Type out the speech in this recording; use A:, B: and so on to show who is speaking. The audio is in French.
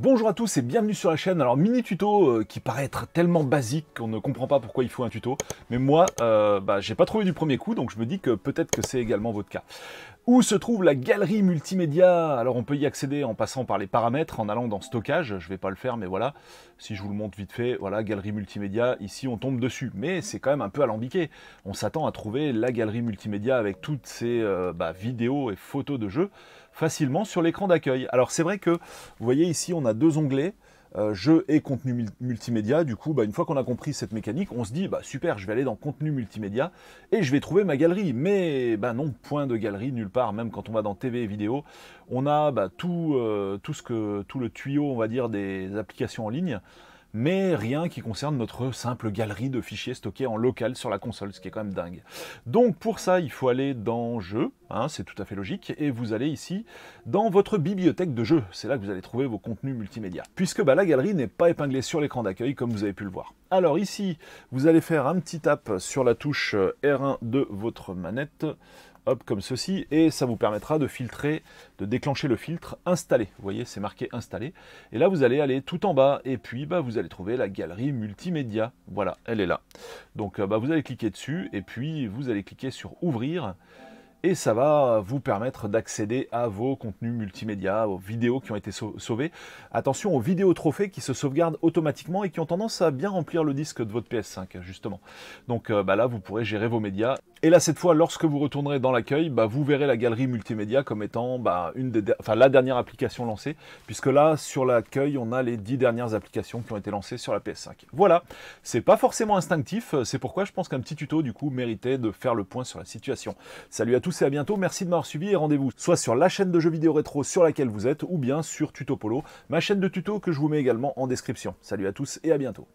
A: Bonjour à tous et bienvenue sur la chaîne. Alors mini tuto euh, qui paraît être tellement basique qu'on ne comprend pas pourquoi il faut un tuto. Mais moi, euh, bah, j'ai pas trouvé du premier coup, donc je me dis que peut-être que c'est également votre cas. Où se trouve la galerie multimédia Alors on peut y accéder en passant par les paramètres, en allant dans stockage, je ne vais pas le faire, mais voilà, si je vous le montre vite fait, voilà, galerie multimédia, ici on tombe dessus, mais c'est quand même un peu alambiqué. On s'attend à trouver la galerie multimédia avec toutes ces euh, bah, vidéos et photos de jeux facilement sur l'écran d'accueil. Alors c'est vrai que, vous voyez ici, on a deux onglets, jeux jeu et contenu multimédia. Du coup, bah, une fois qu'on a compris cette mécanique, on se dit bah, super, je vais aller dans contenu multimédia et je vais trouver ma galerie. Mais bah, non, point de galerie nulle part. Même quand on va dans TV et vidéo, on a bah, tout, euh, tout, ce que, tout le tuyau, on va dire, des applications en ligne mais rien qui concerne notre simple galerie de fichiers stockés en local sur la console, ce qui est quand même dingue. Donc pour ça, il faut aller dans Jeux, hein, c'est tout à fait logique, et vous allez ici dans votre bibliothèque de jeux. C'est là que vous allez trouver vos contenus multimédia, puisque bah, la galerie n'est pas épinglée sur l'écran d'accueil comme vous avez pu le voir. Alors ici, vous allez faire un petit tap sur la touche R1 de votre manette comme ceci, et ça vous permettra de filtrer, de déclencher le filtre installé. Vous voyez, c'est marqué installé. Et là, vous allez aller tout en bas, et puis bah, vous allez trouver la galerie multimédia. Voilà, elle est là. Donc, euh, bah, vous allez cliquer dessus, et puis vous allez cliquer sur ouvrir et ça va vous permettre d'accéder à vos contenus multimédia, aux vidéos qui ont été sauvées. Attention aux vidéos trophées qui se sauvegardent automatiquement et qui ont tendance à bien remplir le disque de votre PS5 justement. Donc euh, bah là vous pourrez gérer vos médias. Et là cette fois lorsque vous retournerez dans l'accueil, bah, vous verrez la galerie multimédia comme étant bah, une des enfin, la dernière application lancée, puisque là sur l'accueil on a les dix dernières applications qui ont été lancées sur la PS5. Voilà, c'est pas forcément instinctif, c'est pourquoi je pense qu'un petit tuto du coup méritait de faire le point sur la situation. Salut à tous et à bientôt. Merci de m'avoir suivi et rendez-vous soit sur la chaîne de jeux vidéo rétro sur laquelle vous êtes ou bien sur polo ma chaîne de tuto que je vous mets également en description. Salut à tous et à bientôt.